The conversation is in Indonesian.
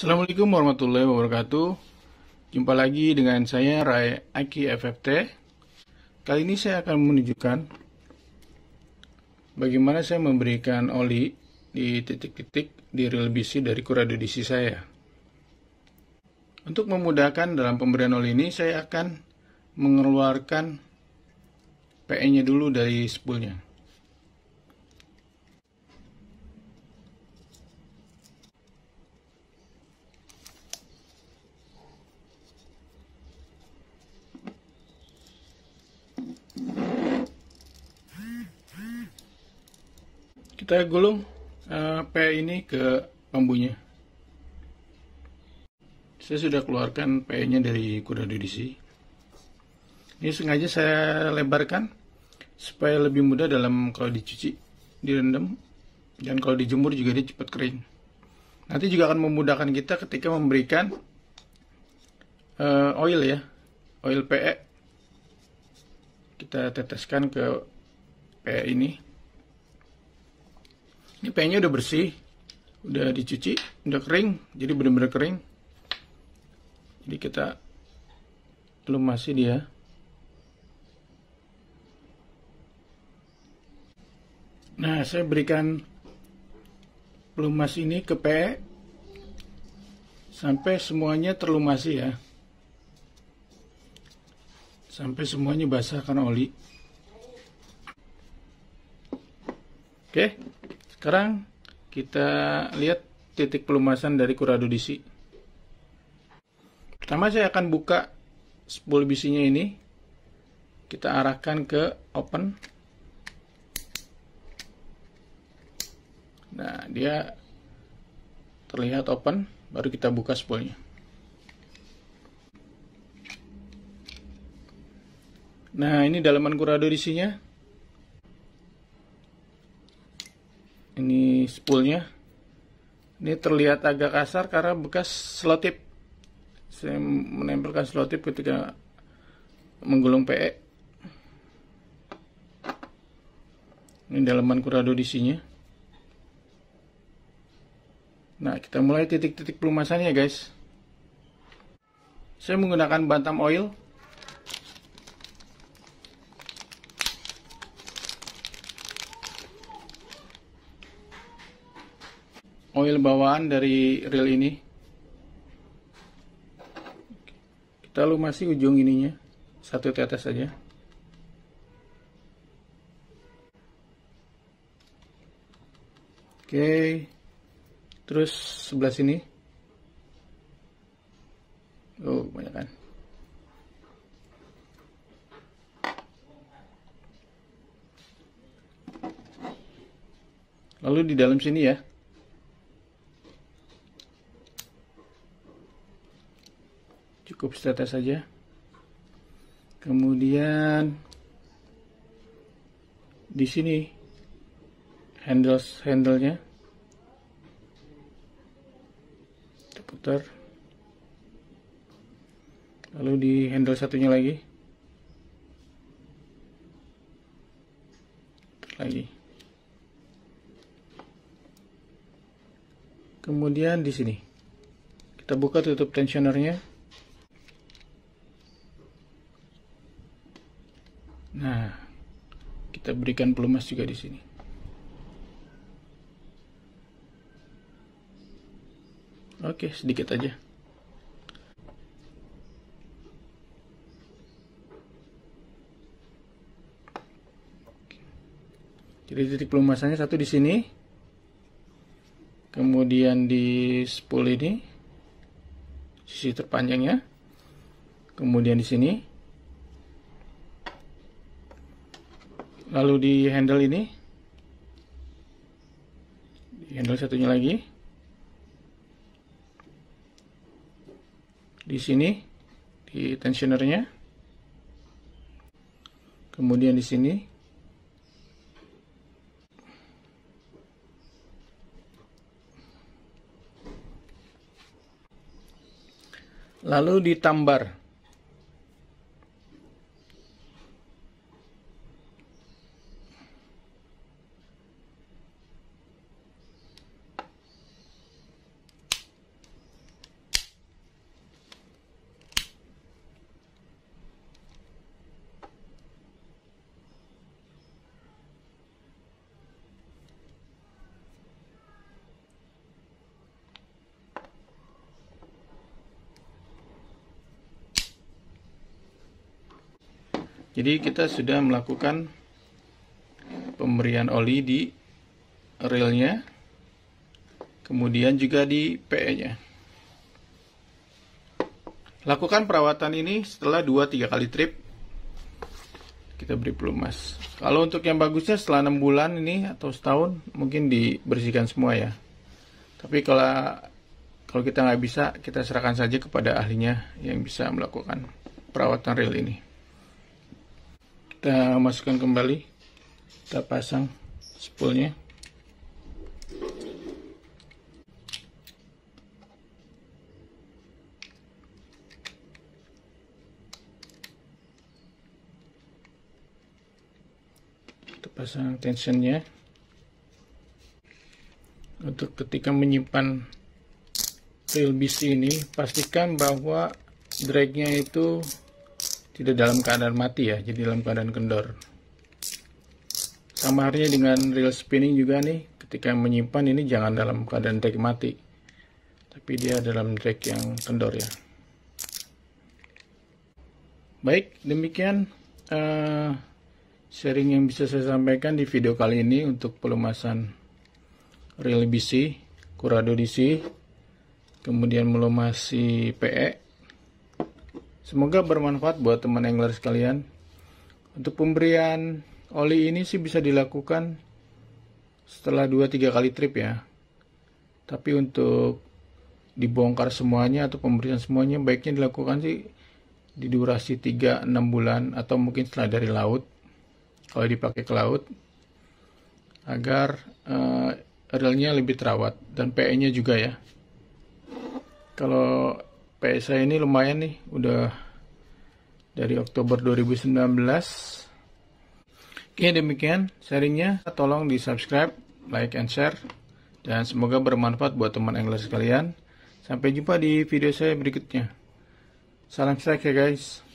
Assalamualaikum warahmatullahi wabarakatuh. Jumpa lagi dengan saya Rai Aki FFT. Kali ini saya akan menunjukkan bagaimana saya memberikan oli di titik-titik di reel BC dari kurado DC saya. Untuk memudahkan dalam pemberian oli ini, saya akan mengeluarkan PE-nya dulu dari spoolnya. kita gulung uh, P ini ke bambunya saya sudah keluarkan P nya dari kuda dedisi. ini sengaja saya lebarkan supaya lebih mudah dalam kalau dicuci direndam dan kalau dijemur juga dia cepat kering nanti juga akan memudahkan kita ketika memberikan uh, oil ya oil PE kita teteskan ke PE ini ini pennya udah bersih udah dicuci udah kering jadi benar-benar kering jadi kita belum masih dia nah saya berikan pelumas ini ke PE sampai semuanya terlumasi ya sampai semuanya basah karena oli oke okay. Sekarang kita lihat titik pelumasan dari kurado DC. Pertama saya akan buka spool BC-nya ini. Kita arahkan ke open. Nah, dia terlihat open, baru kita buka spoolnya. Nah, ini dalaman kurado DC-nya. ini spoolnya ini terlihat agak kasar karena bekas selotip saya menempelkan selotip ketika menggulung PE ini dalaman kurado disinya nah kita mulai titik-titik pelumasannya guys saya menggunakan bantam oil oil bawaan dari reel ini kita lumasi ujung ininya satu tetes saja oke terus sebelah sini oh banyak kan lalu di dalam sini ya cukup saja kemudian di sini handles handlenya kita putar lalu di handle satunya lagi lagi kemudian di sini kita buka tutup tensionernya Nah, kita berikan pelumas juga di sini. Oke, sedikit aja. Jadi titik pelumasannya satu di sini. Kemudian di spool ini sisi terpanjangnya. Kemudian di sini lalu di handle ini di handle satunya lagi di sini di tensionernya kemudian di sini lalu ditambar tambar Jadi kita sudah melakukan pemberian oli di relnya, kemudian juga di PE-nya. Lakukan perawatan ini setelah 2-3 kali trip. Kita beri pelumas. Kalau untuk yang bagusnya setelah 6 bulan ini atau setahun mungkin dibersihkan semua ya. Tapi kalau kalau kita nggak bisa, kita serahkan saja kepada ahlinya yang bisa melakukan perawatan rel ini kita masukkan kembali kita pasang spoolnya kita pasang tensionnya untuk ketika menyimpan reel BC ini pastikan bahwa dragnya itu tidak dalam keadaan mati ya jadi dalam keadaan kendor sama halnya dengan real spinning juga nih ketika menyimpan ini jangan dalam keadaan drag mati tapi dia dalam drag yang kendor ya baik demikian uh, sharing yang bisa saya sampaikan di video kali ini untuk pelumasan reel BC, Curado DC, kemudian melumasi PE Semoga bermanfaat buat teman angler sekalian. Untuk pemberian oli ini sih bisa dilakukan setelah 2-3 kali trip ya. Tapi untuk dibongkar semuanya atau pemberian semuanya baiknya dilakukan sih di durasi 3-6 bulan atau mungkin setelah dari laut. Kalau dipakai ke laut agar uh, relnya lebih terawat dan PE-nya juga ya. Kalau PSA ini lumayan nih udah dari Oktober 2019 oke demikian sharingnya tolong di subscribe like and share dan semoga bermanfaat buat teman angler sekalian sampai jumpa di video saya berikutnya salam sehat ya guys